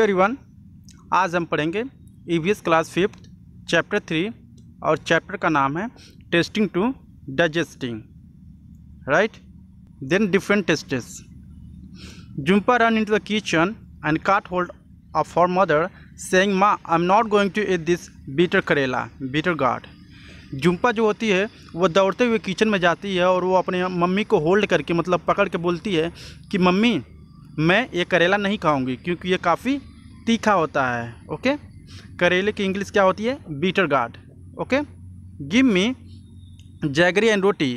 Everyone आज हम पढ़ेंगे EVS class fifth chapter three और चैप्टर का नाम है tasting to digesting right then different tastes Jumpa ran in the kitchen and caught hold of for mother saying माँ I am not going to eat this bitter करेला bitter gourd Jumpa जो होती है वो दौड़ते हुए किचन में जाती है और वो अपने मम्मी को होल्ड करके मतलब पकड़ के बोलती है कि मम्मी मैं ये करेला नहीं खाऊंगी क्योंकि ये काफ़ी तीखा होता है ओके करेले की इंग्लिश क्या होती है bitter gourd okay give me jaggery and roti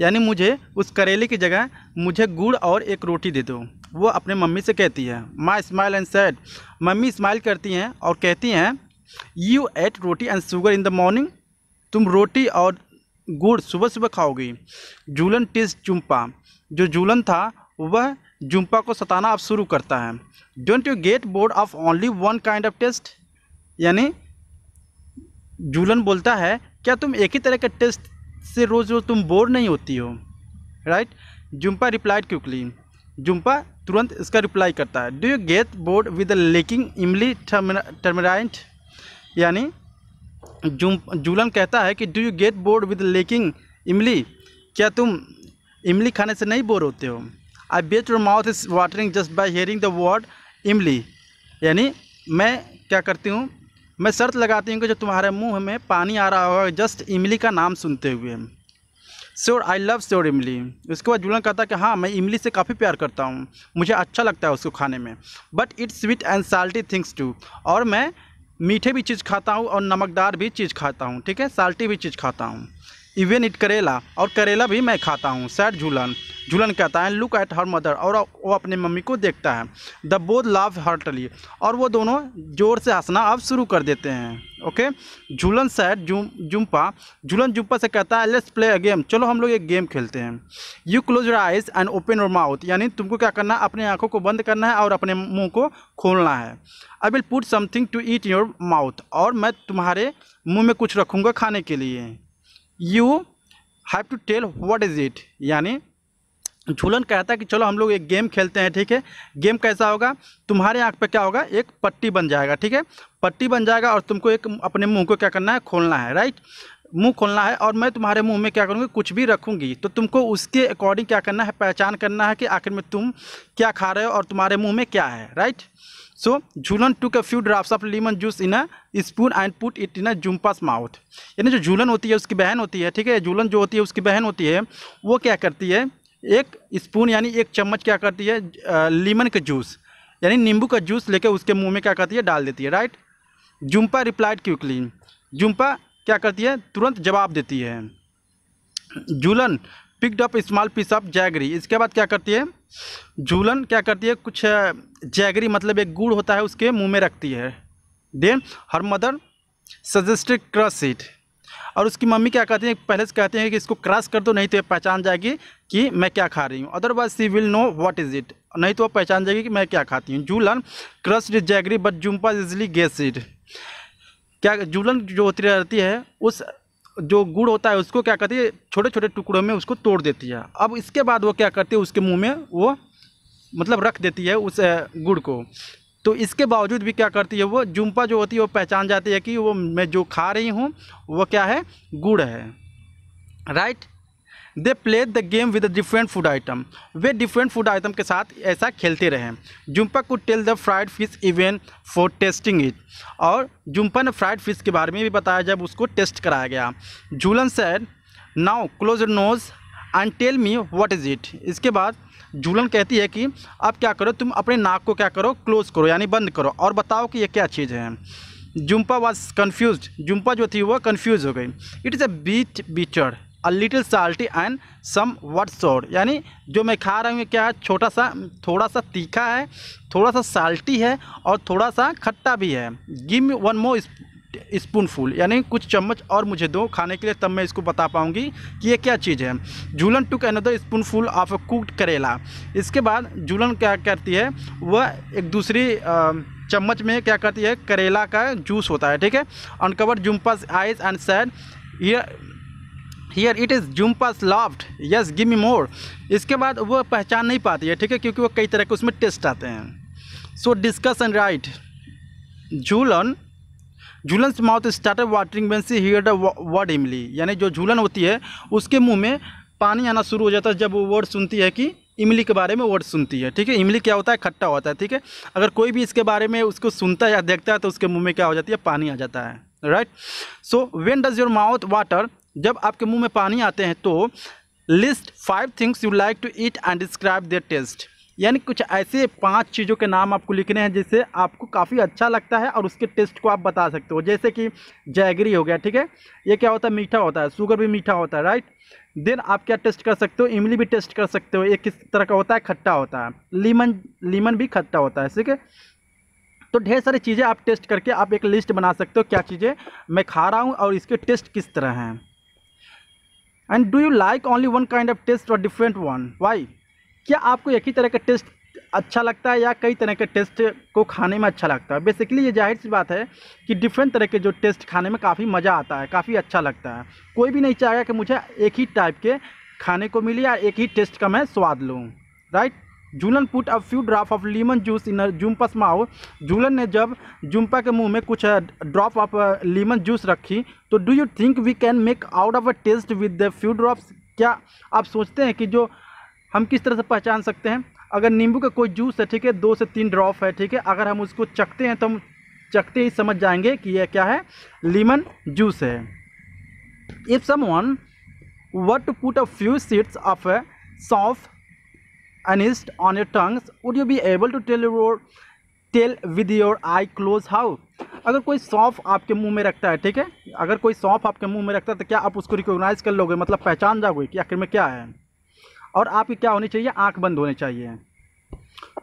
यानी मुझे उस करेले की जगह मुझे गुड़ और एक रोटी दे दो वो अपने मम्मी से कहती है माँ smile and said mummy smile करती हैं और कहती हैं you eat roti and sugar in the morning तुम रोटी और गुड़ सुबह सुबह खाओगी जूलन टिज चुम्पा जो जूलन था वह जुम्पा को सताना अब शुरू करता है don't you get bored of only one kind of taste यानी जूलन बोलता है क्या तुम एक ही तरह के टेस्ट से रोज़ रोज़ तुम बोर नहीं होती हो right Jumpa replied quickly Jumpa तुरंत इसका रिप्लाई करता है do you get bored with a licking imli tamarind यानी जुम जूलन कहता है कि do you get bored with licking imli क्या तुम इमली खाने से नहीं बोर होते हो I bet your mouth is watering just by hearing the word इमली यानी मैं क्या करती हूँ मैं शर्त लगाती हूँ कि जो तुम्हारे मुंह में पानी आ रहा होगा जस्ट इमली का नाम सुनते हुए श्योर आई लव श्योर इमली उसके बाद जुलन कहता है कि हाँ मैं इमली से काफ़ी प्यार करता हूँ मुझे अच्छा लगता है उसको खाने में but it's sweet and salty things too और मैं मीठे भी चीज़ खाता हूँ और नमकदार भी चीज़ खाता हूँ ठीक है साल्टी भी चीज़ खाता हूँ इवन इट करेला और करेला भी मैं खाता हूँ सैड झूलन झूलन कहता है लुक एट हर मदर और वो अपने मम्मी को देखता है द बोध हर हर्टली और वो दोनों जोर से हंसना अब शुरू कर देते हैं ओके झूलन सैड जुम जुम्पा झूलन जुम्पा से कहता है लेट्स प्ले अ गेम चलो हम लोग एक गेम खेलते हैं you close your eyes and open your mouth यानी तुमको क्या करना है अपने आँखों को बंद करना है और अपने मुँह को खोलना है I will put something to eat your mouth और मैं तुम्हारे मुँह में कुछ रखूँगा खाने के लिए you have to tell what is it यानी झूलन कहता है कि चलो हम लोग एक गेम खेलते हैं ठीक है गेम कैसा होगा तुम्हारे आँख पे क्या होगा एक पट्टी बन जाएगा ठीक है पट्टी बन जाएगा और तुमको एक अपने मुंह को क्या करना है खोलना है राइट मुंह खोलना है और मैं तुम्हारे मुंह में क्या करूँगी कुछ भी रखूँगी तो तुमको उसके अकॉर्डिंग क्या करना है पहचान करना है कि आखिर में तुम क्या खा रहे हो और तुम्हारे मुँह में क्या है right so Jhulan took a few drops of lemon juice in a spoon and put it in a Jumpa's mouth यानी जो झूलन होती है उसकी बहन होती है ठीक है झूलन जो होती है उसकी बहन होती है वो क्या करती है एक स्पून यानी एक चम्मच क्या करती है लेमन का जूस यानी नींबू का जूस लेकर उसके मुंह में क्या करती है डाल देती है right Jumpa replied quickly Jumpa क्या करती है तुरंत जवाब देती है Jhulan picked up small piece of jaggery इसके बाद क्या करती है झूलन क्या करती है कुछ जैगरी मतलब एक गुड़ होता है उसके मुंह में रखती है then her mother suggested crush it और उसकी मम्मी क्या कहती है पहले से कहते हैं कि इसको क्रॉस कर दो नहीं तो ये पहचान जाएगी कि मैं क्या खा रही हूँ otherwise she will know what is it नहीं तो वह पहचान जाएगी कि मैं क्या खाती हूँ Jhulan crushed jaggery but Jumpa easily it क्या जूलन जो होती रहती है उस जो गुड़ होता है उसको क्या करती है छोटे छोटे टुकड़ों में उसको तोड़ देती है अब इसके बाद वो क्या करती है उसके मुंह में वो मतलब रख देती है उस गुड़ को तो इसके बावजूद भी क्या करती है वो जुम्पा जो होती है वो पहचान जाती है कि वो मैं जो खा रही हूँ वो क्या है गुड़ है right they play the game with different food item वे डिफरेंट फूड आइटम के साथ ऐसा खेलते रहे जुम्पा को tell the fried fish event for tasting it और जुम्पा ने फ्राइड फिश के बारे में भी बताया जब उसको टेस्ट कराया गया Jhulan said now close nose and tell me what is it इसके बाद झूलन कहती है कि अब क्या करो तुम अपने नाक को क्या करो क्लोज करो यानी बंद करो और बताओ कि ये क्या चीज़ है जुम्पा वॉज कन्फ्यूज जुम्पा जो थी वह कन्फ्यूज़ हो गई it is a bit bitter a little salty and somewhat sour यानी जो मैं खा रहा हूँ क्या है छोटा सा थोड़ा सा तीखा है थोड़ा सा साल्टी है और थोड़ा सा खट्टा भी है गिम वन मोर स्पूनफुल यानी कुछ चम्मच और मुझे दो खाने के लिए तब मैं इसको बता पाऊंगी कि ये क्या चीज़ है Jhulan took another spoonful of a cooked karela इसके बाद जूलन क्या करती है वह एक दूसरी चम्मच में क्या करती है करेला का जूस होता है ठीक है uncover Jumpa's eyes and said here it is pass laughed yes give me more इसके बाद वो पहचान नहीं पाती है ठीक है क्योंकि वो कई तरह के उसमें टेस्ट आते हैं so discuss and write Jhulan Jhulan से mouth started watering when she hear the word imli यानी जो झूलन होती है उसके मुंह में पानी आना शुरू हो जाता है जब वो वर्ड सुनती है कि इमली के बारे में वर्ड सुनती है ठीक है इमली क्या होता है खट्टा होता है ठीक है अगर कोई भी इसके बारे में उसको सुनता है या देखता है तो उसके मुँह में क्या हो जाती है पानी आ जाता है right so when does your mouth water जब आपके मुंह में पानी आते हैं तो list five things you like to eat and describe their taste यानी कुछ ऐसे पांच चीज़ों के नाम आपको लिखने हैं जिसे आपको काफ़ी अच्छा लगता है और उसके टेस्ट को आप बता सकते हो जैसे कि जैगरी हो गया ठीक है ये क्या होता है मीठा होता है शुगर भी मीठा होता है राइट देन आप क्या टेस्ट कर सकते हो इमली भी टेस्ट कर सकते हो ये किस तरह का होता है खट्टा होता है लीमन लीमन भी खट्टा होता है ठीक है तो ढेर सारी चीज़ें आप टेस्ट करके आप एक लिस्ट बना सकते हो क्या चीज़ें मैं खा रहा हूँ और इसके टेस्ट किस तरह हैं and do you like only one kind of taste और डिफरेंट वन वाई क्या आपको एक ही तरह का टेस्ट अच्छा लगता है या कई तरह के टेस्ट को खाने में अच्छा लगता है बेसिकली ये जाहिर सी बात है कि डिफरेंट तरह के जो टेस्ट खाने में काफ़ी मज़ा आता है काफ़ी अच्छा लगता है कोई भी नहीं चाहेगा कि मुझे एक ही टाइप के खाने को मिले या एक ही टेस्ट का मैं स्वाद लूँ right Jhulan put a few drop of lemon juice in Jumpa's mouth Jhulan ने जब जुम्पा के मुंह में कुछ ड्रॉप ऑफ लेमन जूस रखी तो do you think we can make out of a taste with the few drops क्या आप सोचते हैं कि जो हम किस तरह से पहचान सकते हैं अगर नींबू का कोई जूस है ठीक है दो से तीन ड्रॉप है ठीक है अगर हम उसको चखते हैं तो हम चखते ही समझ जाएंगे कि यह क्या है लेमन जूस है if someone what to put a few seeds of saunf aniseed on your tongues would you be able to tell your tell with your eye close how अगर कोई सौंफ आपके मुंह में रखता है ठीक है अगर कोई सौंफ आपके मुंह में रखता है तो क्या आप उसको रिकॉग्नाइज कर लोगे मतलब पहचान जाओगे कि आखिर में क्या है और आपकी क्या होनी चाहिए आँख बंद होनी चाहिए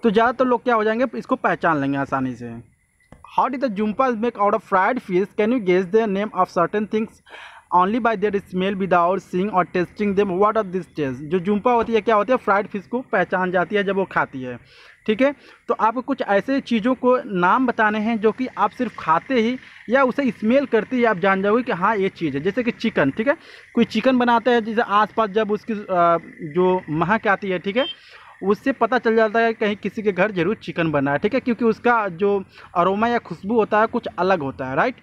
तो ज़्यादातर तो लोग क्या हो जाएंगे इसको पहचान लेंगे आसानी से how does the Jhumpa make out of fried fish can you guess the name of certain things only by their smell without seeing और tasting them what of this taste जो जुम्पा होती है क्या होती है फ्राइड फिश को पहचान जाती है जब वो खाती है ठीक है तो आपको कुछ ऐसे चीज़ों को नाम बताने हैं जो कि आप सिर्फ खाते ही या उसे स्मेल करते ही आप जान जाओगे कि हाँ ये चीज़ है जैसे कि चिकन ठीक है कोई चिकन बनाता है जैसे आसपास जब उसकी जो महक आती है ठीक है उससे पता चल जाता है कहीं किसी के घर जरूर चिकन बना है ठीक है क्योंकि उसका जो अरोमा या खुशबू होता है कुछ अलग होता है right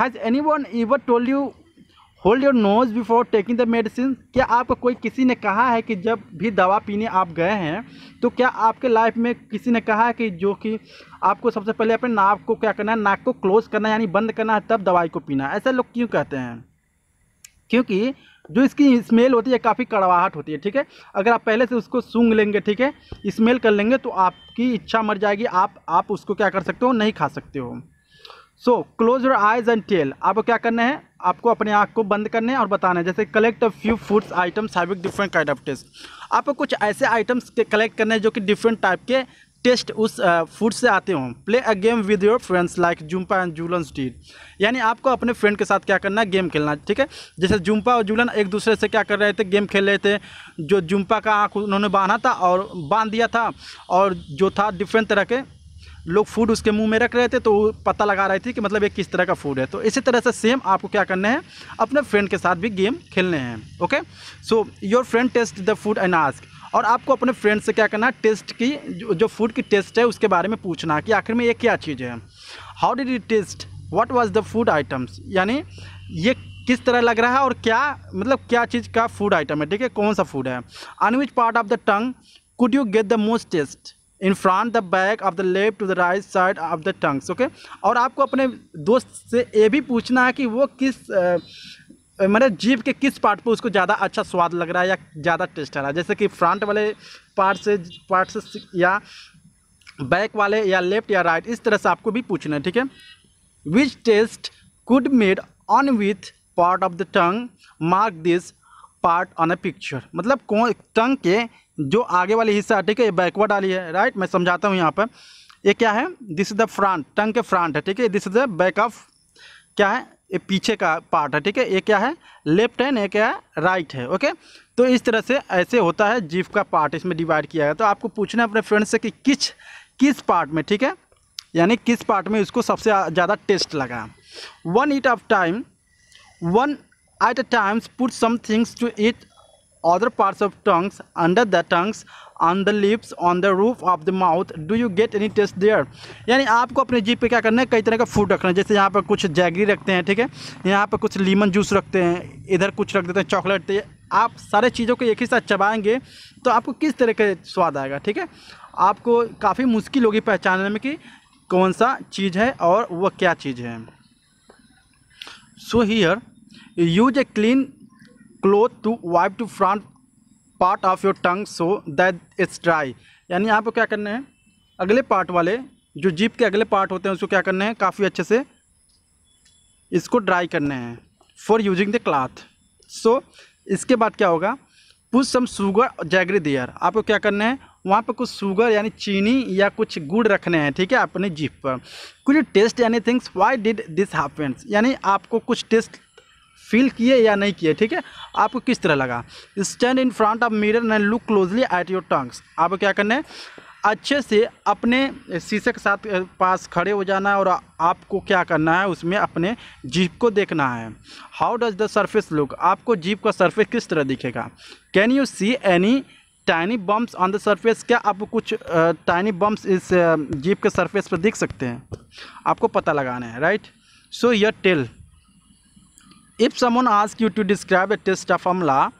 has anyone ever told you hold your nose before taking the medicine क्या आपको कोई किसी ने कहा है कि जब भी दवा पीने आप गए हैं तो क्या आपके लाइफ में किसी ने कहा है कि जो कि आपको सबसे पहले अपने नाक को क्या करना है नाक को क्लोज़ करना है यानी बंद करना है तब दवाई को पीना है ऐसा लोग क्यों कहते हैं क्योंकि जो इसकी स्मेल होती है काफ़ी कड़वाहट होती है ठीक है अगर आप पहले से उसको सूंघ लेंगे ठीक है स्मेल कर लेंगे तो आपकी इच्छा मर जाएगी आप आप उसको क्या कर सकते हो नहीं खा सकते हो so close your eyes and tell आपको क्या करना है आपको अपने आँख को बंद करने और बताना है जैसे collect a few foods items having different kind of taste आपको कुछ ऐसे आइटम्स कलेक्ट करने हैं जो कि डिफरेंट टाइप के टेस्ट उस फूड से आते हों play a game with your friends like Jhumpa and Jhulan still यानी आपको अपने फ्रेंड के साथ क्या करना है गेम खेलना ठीक है जैसे जुम्पा और जूलन एक दूसरे से क्या कर रहे थे गेम खेल रहे थे जो जुम्पा का आँख उन्होंने बांधा था और बांध दिया था और जो था डिफरेंट तरह के लोग फूड उसके मुंह में रख रहे थे तो पता लगा रही थी कि मतलब ये किस तरह का फूड है तो इसी तरह से सेम आपको क्या करना है अपने फ्रेंड के साथ भी गेम खेलने हैं okay so your friend taste the food and ask और आपको अपने फ्रेंड से क्या करना है टेस्ट की जो फूड की टेस्ट है उसके बारे में पूछना कि आखिर में ये क्या चीज़ है how did you taste what was the food items यानी ये किस तरह लग रहा है और क्या मतलब क्या चीज़ का फूड आइटम है ठीक है कौन सा फूड है on which part of the tongue could you get the most taste in front the back of the left to the right side of the tongues okay और आपको अपने दोस्त से ये भी पूछना है कि वो किस मैंने जीप के किस पार्ट पे उसको ज़्यादा अच्छा स्वाद लग रहा है या ज़्यादा टेस्ट आ रहा है जैसे कि फ्रंट वाले पार्ट से पार्ट से या बैक वाले या लेफ्ट या राइट इस तरह से आपको भी पूछना है ठीक है which taste could made on with part of the tongue mark this part on a picture मतलब कौन टंग के जो आगे वाली हिस्सा है ठीक है ये बैकवर्ड वाली है राइट मैं समझाता हूँ यहाँ पर ये क्या है this is the front tongue के फ्रंट है ठीक है this is the back of क्या है ये पीछे का पार्ट है ठीक है ये क्या है लेफ्ट हैंड ये क्या है राइट है ओके तो इस तरह से ऐसे होता है जीव का पार्ट इसमें डिवाइड किया गया तो आपको पूछना है अपने फ्रेंड से कि किस किस पार्ट में ठीक है यानी किस पार्ट में इसको सबसे ज़्यादा टेस्ट लगा one eat of time one at a times put some things to eat other parts of tongues under the tongues on the lips on the roof of the mouth do you get any taste there यानी आपको अपने jeep पे क्या करना है कई तरह का फूड रखना है जैसे यहाँ पर कुछ जैगरी रखते हैं ठीक है यहाँ पर कुछ लीमन जूस रखते हैं इधर कुछ रख देते हैं चॉकलेट तो आप सारे चीज़ों को एक ही साथ चबाएंगे तो आपको किस तरह का स्वाद आएगा ठीक है आपको काफ़ी मुश्किल होगी पहचानने में कि कौन सा चीज़ है और वह क्या चीज़ है so here use a clean cloth to wipe to front part of your tongue so that it's dry यानी आपको क्या करना है अगले पार्ट वाले जो जीप के अगले पार्ट होते हैं उसको क्या करना है काफ़ी अच्छे से इसको ड्राई करना है for using the cloth so इसके बाद क्या होगा push some sugar jaggery there आपको क्या करना है वहाँ पर कुछ शुगर यानी चीनी या कुछ गुड़ रखने हैं ठीक है अपने जीप पर कुछ taste any things why did this happens यानी आपको कुछ टेस्ट फील किए या नहीं किए ठीक है आपको किस तरह लगा stand in front of mirror and look closely at your tongues आपको क्या करना है अच्छे से अपने शीशे के साथ पास खड़े हो जाना है और आपको क्या करना है उसमें अपने जीप को देखना है how does the surface look आपको जीप का सर्फेस किस तरह दिखेगा can you see any tiny bumps on the surface क्या आप कुछ टाइनी बम्प्स इस जीप के सर्फेस पर दिख सकते हैं आपको पता लगाना है right so your tell If someone asks you to describe a taste of amla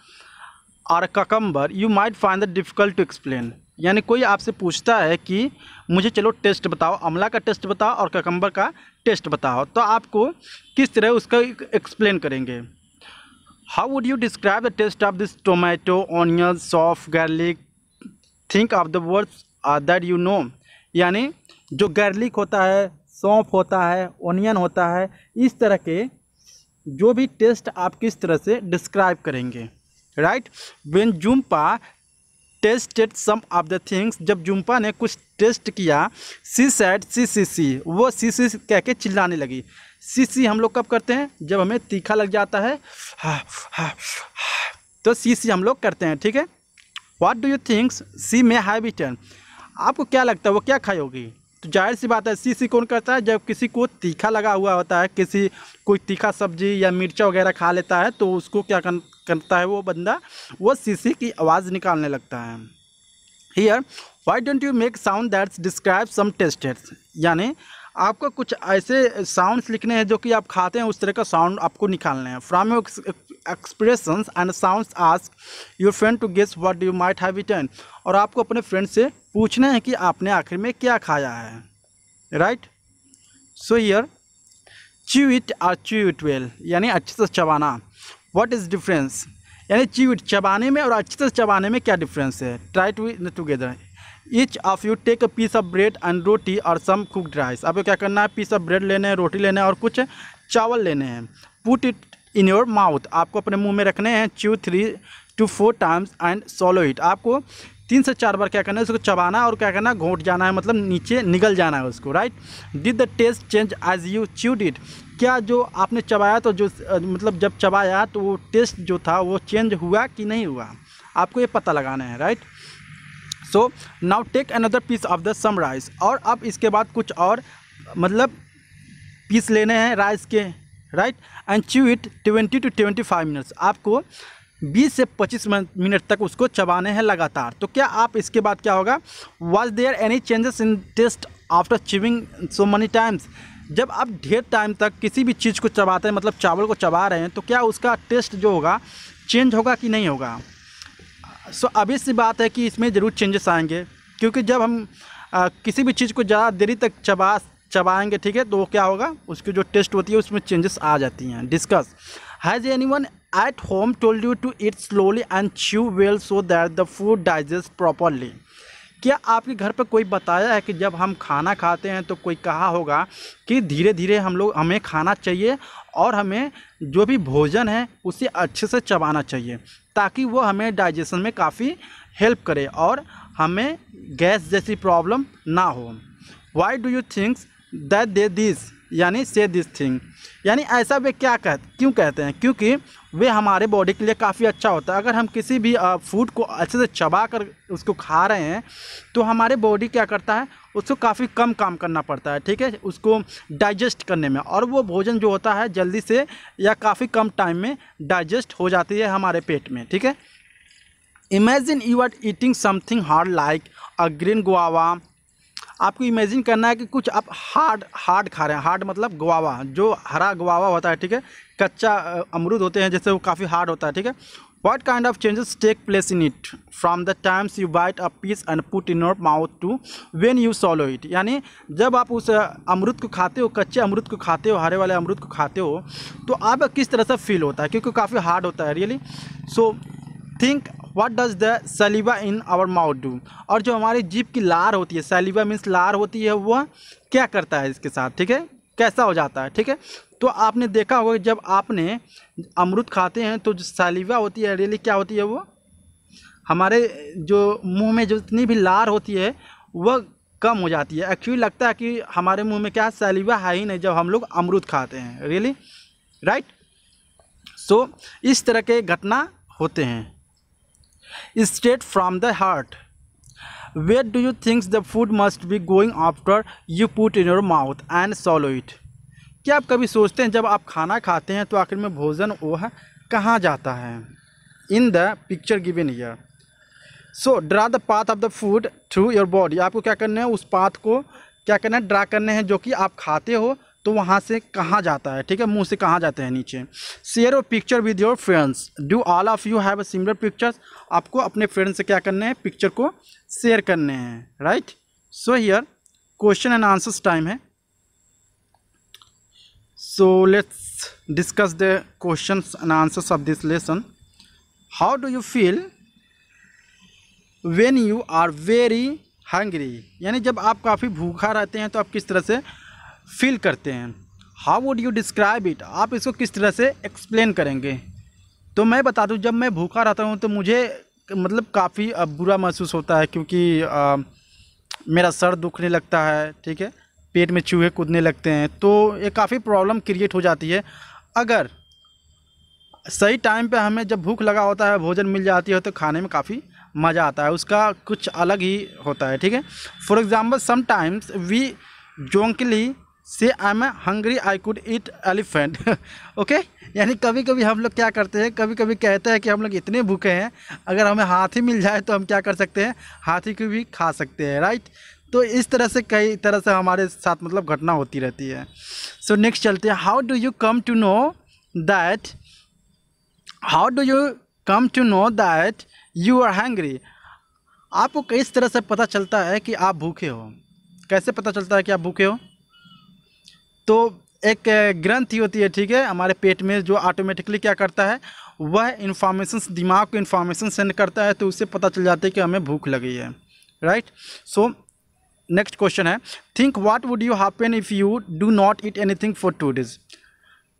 or cucumber, you might find that difficult to explain. यानी कोई आपसे पूछता है कि मुझे चलो टेस्ट बताओ अमला का टेस्ट बताओ और ककम्बर का टेस्ट बताओ तो आपको किस तरह उसका एक्सप्लेन करेंगे how would you describe the taste of this tomato onion saunf garlic think of the words that you know यानी जो गार्लिक होता है सौंफ होता है ऑनियन होता है इस तरह के जो भी टेस्ट आप किस तरह से डिस्क्राइब करेंगे right when Jhumpa tasted some of the things जब जुम्पा ने कुछ टेस्ट किया सी सैड सी सी सी वो सी सी कह के चिल्लाने लगी सी सी हम लोग कब करते हैं जब हमें तीखा लग जाता है हाँ, हाँ, हाँ। तो सी सी हम लोग करते हैं ठीक है what do you thinks she may have return आपको क्या लगता है वो क्या खाई होगी तो जाहिर सी बात है सी सी कौन करता है जब किसी को तीखा लगा हुआ होता है किसी कोई तीखा सब्जी या मिर्चा वगैरह खा लेता है तो उसको क्या करता है वो बंदा वो सीसी की आवाज़ निकालने लगता है here why don't you make sound that's describe some tasted यानी आपको कुछ ऐसे साउंड्स लिखने हैं जो कि आप खाते हैं उस तरह का साउंड आपको निकालना है from expressions and sounds ask your friend to guess what you might have eaten और आपको अपने फ्रेंड से पूछना है कि आपने आखिर में क्या खाया है right so here chew it और चू इट वेल यानी अच्छे से चबाना व्हाट इज़ डिफरेंस यानी चू इट चबाने में और अच्छे से चबाने में क्या डिफरेंस है try to together each of you take a piece of bread and roti और सम कुकड राइस आपको क्या करना है पीस ऑफ ब्रेड लेने हैं रोटी लेने हैं और कुछ चावल लेने हैं put it in your mouth आपको अपने मुंह में रखने हैं chew three to four times and swallow it आपको तीन से चार बार क्या करना है उसको चबाना और क्या करना है घोट जाना है मतलब नीचे निगल जाना है उसको right did the taste change as you chewed it क्या जो आपने चबाया तो जो मतलब जब चबाया तो वो टेस्ट जो था वो चेंज हुआ कि नहीं हुआ आपको ये पता लगाना है right so now take another piece of the some rice और अब इसके बाद कुछ और मतलब पीस लेने हैं राइस के right and chew it twenty to twenty five minutes आपको बीस से पच्चीस मिनट तक उसको चबाने हैं लगातार तो क्या आप इसके बाद क्या होगा was there any changes in taste after chewing so many times जब आप ढेर टाइम तक किसी भी चीज़ को चबाते हैं मतलब चावल को चबा रहे हैं तो क्या उसका टेस्ट जो होगा चेंज होगा कि नहीं होगा सो so, अभी सी बात है कि इसमें ज़रूर चेंजेस आएंगे क्योंकि जब हम आ, किसी भी चीज़ को ज़्यादा देरी तक चबा चबाएंगे ठीक है तो वो क्या होगा उसकी जो टेस्ट होती है उसमें चेंजेस आ जाती हैं discuss has anyone at home told you to eat slowly and chew well so that the food digest properly क्या आपके घर पर कोई बताया है कि जब हम खाना खाते हैं तो कोई कहा होगा कि धीरे धीरे हम लोग हमें खाना चाहिए और हमें जो भी भोजन है उसे अच्छे से चबाना चाहिए ताकि वो हमें डाइजेशन में काफ़ी हेल्प करे और हमें गैस जैसी प्रॉब्लम ना हो why do you thinks that they this यानी से दिस थिंग यानी ऐसा वे क्या कह क्यों कहते हैं क्योंकि वे हमारे बॉडी के लिए काफ़ी अच्छा होता है अगर हम किसी भी फूड को अच्छे से चबा कर उसको खा रहे हैं तो हमारे बॉडी क्या करता है उसको काफ़ी कम काम करना पड़ता है ठीक है उसको डाइजेस्ट करने में और वो भोजन जो होता है जल्दी से या काफ़ी कम टाइम में डाइजेस्ट हो जाती है हमारे पेट में ठीक है imagine you are eating something hard like a green guava आपको इमेजिन करना है कि कुछ आप हार्ड हार्ड खा रहे हैं हार्ड मतलब गुआवा जो हरा गुआवा होता है ठीक है कच्चा अमरूद होते हैं जैसे वो काफ़ी हार्ड होता है ठीक है what kind of changes take place in it from the times you bite a piece and put in your mouth to when you swallow it यानी जब आप उस अमरुद को खाते हो कच्चे अमरुद को खाते हो हरे वाले अमरुद को खाते हो तो आप किस तरह से फील होता है क्योंकि काफ़ी हार्ड होता है really so think what does the saliva in our mouth do और जो हमारी जीप की लार होती है सलीबा मीन्स लार होती है वह क्या करता है इसके साथ ठीक है कैसा हो जाता है ठीक है तो आपने देखा होगा जब आपने अमरुद खाते हैं तो जो सलीबा होती है रियली क्या होती है वो हमारे जो मुंह में जो जितनी भी लार होती है वह कम हो जाती है एक्चुअली लगता है कि हमारे मुंह में क्या सलीबा है ही नहीं जब हम लोग अमरुद खाते हैं रियली राइट सो इस तरह के घटना होते हैं straight from the heart what do you thinks the food must be going after you put in your mouth and swallow it क्या आप कभी सोचते हैं जब आप खाना खाते हैं तो आखिर में भोजन वो है कहाँ जाता है in the picture given here so draw the path of the food through your body आपको क्या करना है उस पाथ को क्या करना है ड्रा करने हैं जो कि आप खाते हो तो वहाँ से कहाँ जाता है ठीक है मुँह से कहाँ जाते हैं नीचे शेयर और picture with your friends do all of you have a similar pictures आपको अपने फ्रेंड से क्या करने हैं पिक्चर को शेयर करने हैं right so here question and answers time है so let's discuss the question and answers of this lesson how do you feel when you are very hungry यानी जब आप काफ़ी भूखा रहते हैं तो आप किस तरह से फील करते हैं how would you describe it आप इसको किस तरह से एक्सप्लेन करेंगे तो मैं बता दूँ जब मैं भूखा रहता हूँ तो मुझे मतलब काफ़ी बुरा महसूस होता है क्योंकि आ, मेरा सर दुखने लगता है ठीक है पेट में चूहे कूदने लगते हैं तो ये काफ़ी प्रॉब्लम क्रिएट हो जाती है अगर सही टाइम पे हमें जब भूख लगा होता है भोजन मिल जाती है तो खाने में काफ़ी मज़ा आता है उसका कुछ अलग ही होता है ठीक है for example sometimes we jokingly say I am hungry I could eat elephant okay यानी कभी कभी हम लोग क्या करते हैं कभी कभी कहते हैं कि हम लोग इतने भूखे हैं अगर हमें हाथी मिल जाए तो हम क्या कर सकते हैं हाथी को भी खा सकते हैं राइट तो इस तरह से कई तरह से हमारे साथ मतलब घटना होती रहती है सो so, नेक्स्ट चलते हैं how do you come to know that how do you come to know that you are hungry आपको किस तरह से पता चलता है कि आप भूखे हो कैसे पता चलता है कि आप भूखे हो तो एक ग्रंथ होती है ठीक है हमारे पेट में जो ऑटोमेटिकली क्या करता है वह इन्फॉर्मेशन दिमाग को इन्फॉर्मेशन सेंड करता है तो उससे पता चल जाता है कि हमें भूख लगी है राइट सो नेक्स्ट क्वेश्चन है think what would you happen if you do not eat anything for two days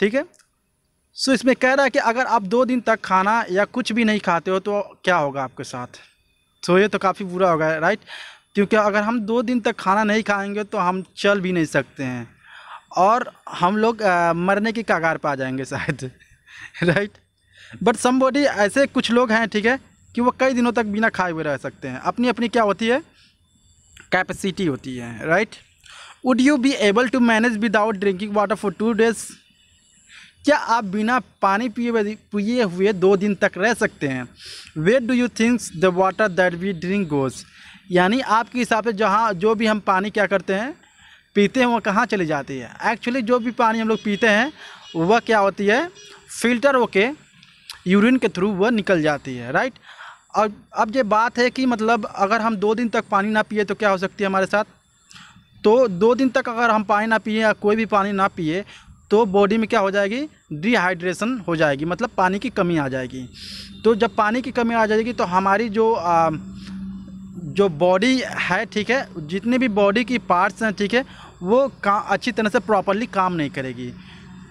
ठीक है सो so, इसमें कह रहा है कि अगर आप दो दिन तक खाना या कुछ भी नहीं खाते हो तो क्या होगा आपके साथ सो so, ये तो काफ़ी बुरा होगा राइट क्योंकि अगर हम दो दिन तक खाना नहीं खाएंगे तो हम चल भी नहीं सकते हैं और हम लोग मरने की कगार पर आ जाएंगे शायद राइट बट समबॉडी ऐसे कुछ लोग हैं ठीक है कि वो कई दिनों तक बिना खाए हुए रह सकते हैं अपनी अपनी क्या होती है कैपेसिटी होती है right would you be able to manage without drinking water for two days क्या आप बिना पानी पिए पिए हुए दो दिन तक रह सकते हैं what do you thinks the water that we drink goes यानी आपके हिसाब से जहाँ जो भी हम पानी क्या करते हैं पीते हैं वो कहाँ चली जाती है एक्चुअली जो भी पानी हम लोग पीते हैं वह क्या होती है फिल्टर होके यूरिन के थ्रू वह निकल जाती है राइट और अब ये बात है कि मतलब अगर हम दो दिन तक पानी ना पिए तो क्या हो सकती है हमारे साथ तो दो दिन तक अगर हम पानी ना पिए या कोई भी पानी ना पिए तो बॉडी में क्या हो जाएगी डिहाइड्रेशन हो जाएगी मतलब पानी की कमी आ जाएगी तो जब पानी की कमी आ जाएगी तो हमारी जो आ, जो बॉडी है ठीक है जितने भी बॉडी की पार्ट्स हैं ठीक है वो का अच्छी तरह से प्रॉपरली काम नहीं करेगी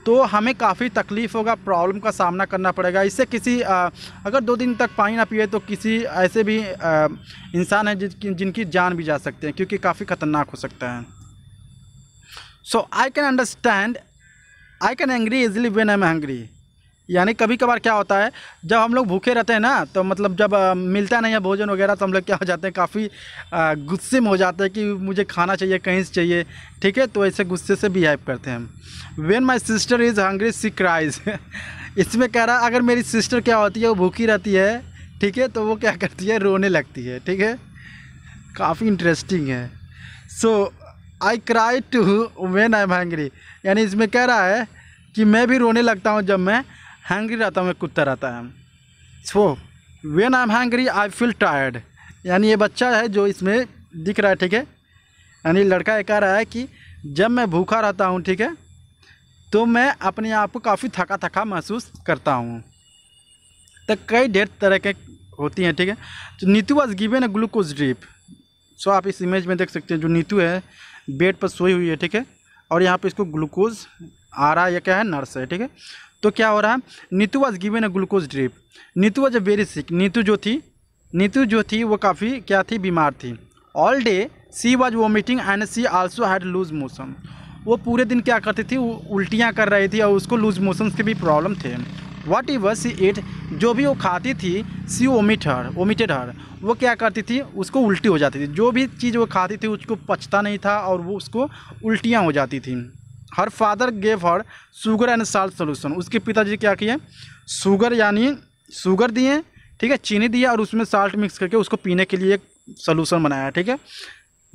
तो हमें काफ़ी तकलीफ़ होगा प्रॉब्लम का सामना करना पड़ेगा इससे किसी आ, अगर दो दिन तक पानी ना पिए तो किसी ऐसे भी इंसान है जिनकी जिनकी जान भी जा सकते हैं क्योंकि काफ़ी ख़तरनाक हो सकता है so I can understand I can angry easily when I am hungry यानी कभी कभार क्या होता है जब हम लोग भूखे रहते हैं ना तो मतलब जब मिलता नहीं है भोजन वगैरह तो हम लोग क्या हो जाते हैं काफ़ी गुस्से में हो जाते हैं कि मुझे खाना चाहिए कहीं से चाहिए ठीक है तो ऐसे गुस्से से बिहेव करते हैं हम when my sister is hungry she cries इसमें कह रहा अगर मेरी सिस्टर क्या होती है वो भूखी रहती है ठीक है तो वो क्या करती है रोने लगती है ठीक है काफ़ी इंटरेस्टिंग है so I cry too when I am hungry यानी इसमें कह रहा है कि मैं भी रोने लगता हूँ जब मैं हैंगरी रहता हूँ मैं कुत्ता रहता है so when I am hungry I feel tired यानी ये बच्चा है जो इसमें दिख रहा है ठीक है यानी लड़का ये कह रहा है कि जब मैं भूखा रहता हूँ ठीक है तो मैं अपने आप को काफ़ी थका थका महसूस करता हूँ तो कई ढेर तरह के होती हैं ठीक है तो Neetu was given a glucose drip so आप इस इमेज में देख सकते हैं जो नीतू है बेड पर सोई हुई है ठीक है और यहाँ पे इसको ग्लूकोज आ रहा है यह क्या है नर्स है ठीक है तो क्या हो रहा है Neetu was given a glucose drip Neetu was a very sick Neetu जो थी नीतू जो थी वो काफ़ी क्या थी बीमार थी all day she was vomiting and she also had loose motion वो पूरे दिन क्या करती थी उल्टियाँ कर रही थी और उसको लूज मोशन के भी प्रॉब्लम थे वॉट इवर सी एट जो भी वो खाती थी सी ओमिट हर ओमिटेड हर वो क्या करती थी उसको उल्टी हो जाती थी जो भी चीज़ वो खाती थी उसको पचता नहीं था और वो उसको उल्टियाँ हो जाती थी her father gave her sugar and salt solution उसके पिताजी क्या किए शुगर यानी शुगर दिए ठीक है चीनी दिए और उसमें साल्ट मिक्स करके उसको पीने के लिए एक सोल्यूशन बनाया ठीक है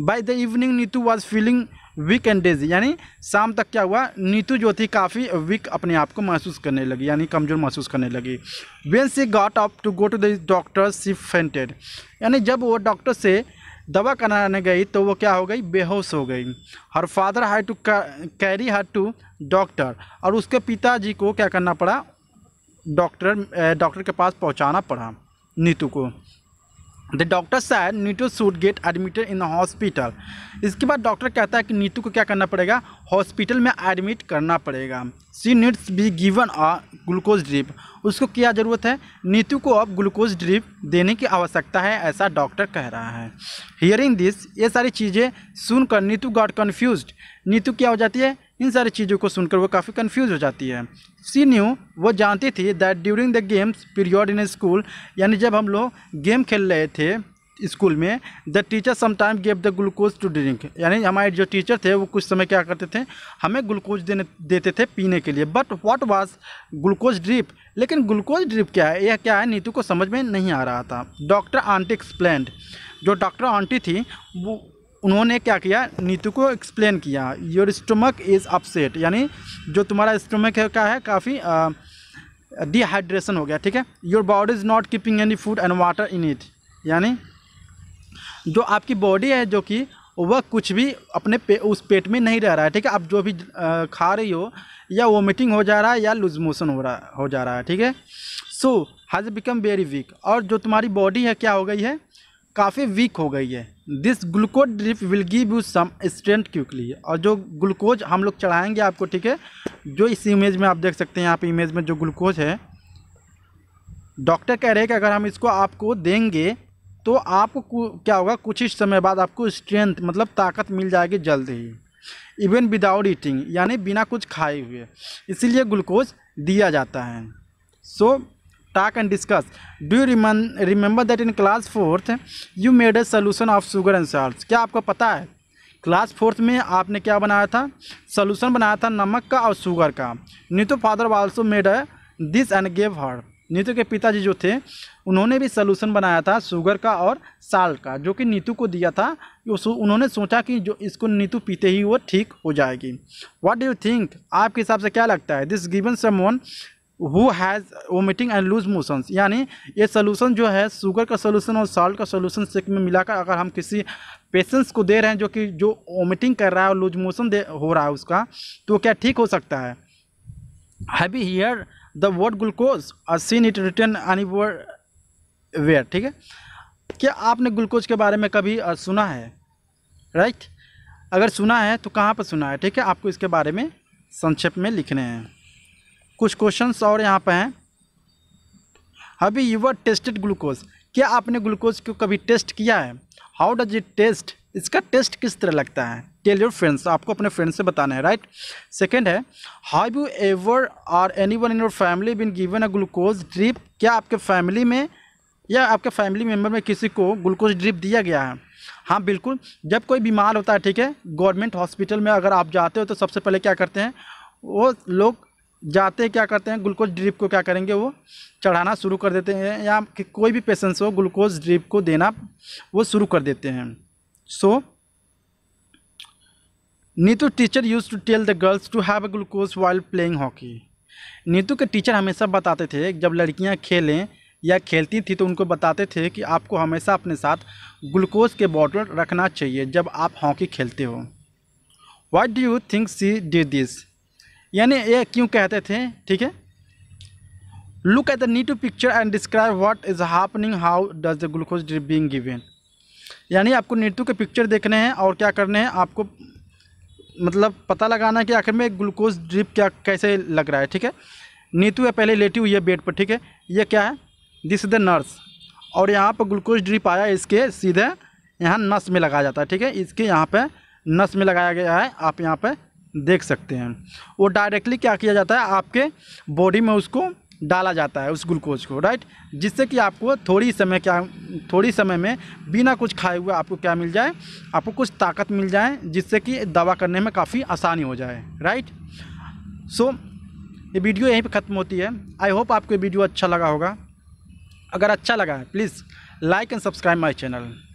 by the evening Neetu was feeling weak and dizzy यानी शाम तक क्या हुआ नीतू जो थी काफ़ी वीक अपने आप को महसूस करने लगी यानी कमज़ोर महसूस करने लगी when she got up to go to the doctor she fainted यानी जब वो डॉक्टर से दवा कराने गई तो वो क्या हो गई बेहोश हो गई her father had to carry her to doctor और उसके पिताजी को क्या करना पड़ा डॉक्टर डॉक्टर के पास पहुंचाना पड़ा नीतू को the doctor said Neetu should get admitted in hospital इसके बाद डॉक्टर कहता है कि नीतू को क्या करना पड़ेगा हॉस्पिटल में एडमिट करना पड़ेगा she needs be given a glucose drip उसको क्या ज़रूरत है नीतू को अब ग्लूकोज ड्रिप देने की आवश्यकता है ऐसा डॉक्टर कह रहा है हियरिंग दिस ये सारी चीज़ें सुनकर नीतू गॉट कन्फ्यूज नीतू क्या हो जाती है इन सारी चीज़ों को सुनकर वो काफ़ी कन्फ्यूज हो जाती है सी न्यू वो जानती थी that during the games period in school यानी जब हम लोग गेम खेल रहे थे स्कूल में the teacher sometime gave the glucose to drink यानी हमारे जो टीचर थे वो कुछ समय क्या करते थे हमें ग्लूकोज देने देते थे पीने के लिए but what was glucose drip लेकिन ग्लूकोज ड्रिप क्या है यह क्या है नीतू को समझ में नहीं आ रहा था डॉक्टर आंटी एक्सप्लेंड जो डॉक्टर आंटी थी वो उन्होंने क्या किया नीतू को एक्सप्लेन किया योर स्टोमक इज़ अपसेट यानी जो तुम्हारा स्टोमक है क्या है काफ़ी डिहाइड्रेशन हो गया ठीक है your body is not keeping any food and water in it यानी जो आपकी बॉडी है जो कि वह कुछ भी अपने पे उस पेट में नहीं रह रहा है ठीक है आप जो भी खा रही हो या वोमिटिंग हो जा रहा है या लूज मोशन हो रहा हो जा रहा है ठीक है so has become very weak और जो तुम्हारी बॉडी है क्या हो गई है काफ़ी वीक हो गई है this glucose drip will give you some strength quickly और जो ग्लूकोज हम लोग चढ़ाएंगे आपको ठीक है जो इस इमेज में आप देख सकते हैं यहाँ पे इमेज में जो ग्लूकोज है डॉक्टर कह रहे हैं कि अगर हम इसको आपको देंगे तो आपको क्या होगा कुछ ही समय बाद आपको स्ट्रेंथ मतलब ताकत मिल जाएगी जल्द ही इवन विदाउट ईटिंग यानी बिना कुछ खाए हुए इसीलिए ग्लूकोज दिया जाता है so talk and discuss do you remember that in class fourth you made a solution of sugar and salt क्या आपको पता है क्लास फोर्थ में आपने क्या बनाया था सोल्यूशन बनाया था नमक का और शुगर का Neetu father also made a this and gave her Neetu के पिताजी जो थे उन्होंने भी सोल्यूशन बनाया था शुगर का और साल्ट का जो कि नीतू को दिया था उन्होंने सोचा कि जो इसको नीतू पीते ही वो ठीक हो जाएगी व्हाट डू यू थिंक आपके हिसाब से क्या लगता है this given someone who has vomiting and loose motions यानी ये सोल्यूशन जो है शुगर का सोल्यूशन और साल्ट का सोल्यूशन से में मिलाकर अगर हम किसी पेशेंट्स को दे रहे हैं जो कि जो वोमिटिंग कर रहा है और लूज मोशन दे हो रहा है उसका तो क्या ठीक हो सकता है have you hear the word glucose seen it written any word where ठीक है क्या आपने ग्लूकोज के बारे में कभी सुना है राइट अगर सुना है तो कहाँ पर सुना है ठीक है आपको इसके बारे में संक्षेप में लिखने हैं कुछ क्वेश्चंस और यहाँ पर हैं हैवी यूवर टेस्टेड ग्लूकोज क्या आपने ग्लूकोज को कभी टेस्ट किया है हाउ डज इट टेस्ट इसका टेस्ट किस तरह लगता है टेल योर फ्रेंड्स आपको अपने फ्रेंड्स से बताना है राइट सेकेंड है how you ever are anyone in your family been given a glucose drip क्या आपके फैमिली में या आपके फैमिली मेम्बर में किसी को ग्लूकोज ड्रिप दिया गया है हाँ बिल्कुल जब कोई बीमार होता है ठीक है गवर्नमेंट हॉस्पिटल में अगर आप जाते हो तो सबसे पहले क्या करते हैं वो लोग जाते क्या करते हैं ग्लूकोज ड्रिप को क्या करेंगे वो चढ़ाना शुरू कर देते हैं या कि कोई भी पेशेंट्स हो ग्लूकोज ड्रिप को देना वो शुरू कर देते हैं so Neetu teacher used to tell the girls to have a glucose while playing hockey Neetu के टीचर हमेशा बताते थे जब लड़कियां खेलें या खेलती थी तो उनको बताते थे कि आपको हमेशा अपने साथ ग्लूकोज के बॉटल रखना चाहिए जब आप हॉकी खेलते हो what do you think see the this यानी ये क्यों कहते थे ठीक है look at the neat to picture and describe what is happening how does the glucose drip being given यानी आपको नीतू के पिक्चर देखने हैं और क्या करने हैं आपको मतलब पता लगाना है कि आखिर में ग्लूकोज ड्रिप क्या कैसे लग रहा है ठीक है नीतू है पहले लेटी हुई है बेड पर ठीक है ये क्या है दिस इज़ द नर्स और यहाँ पर ग्लूकोज ड्रिप आया इसके सीधे यहाँ नस में लगाया जाता है ठीक है इसके यहाँ पे नस में लगाया गया है आप यहाँ पे देख सकते हैं वो डायरेक्टली क्या किया जाता है आपके बॉडी में उसको डाला जाता है उस ग्लूकोज को राइट जिससे कि आपको थोड़ी समय क्या थोड़ी समय में बिना कुछ खाए हुए आपको क्या मिल जाए आपको कुछ ताकत मिल जाए जिससे कि दवा करने में काफ़ी आसानी हो जाए राइट सो so, ये वीडियो यहीं पे ख़त्म होती है आई होप आपको ये वीडियो अच्छा लगा होगा अगर अच्छा लगा है please like and subscribe my channel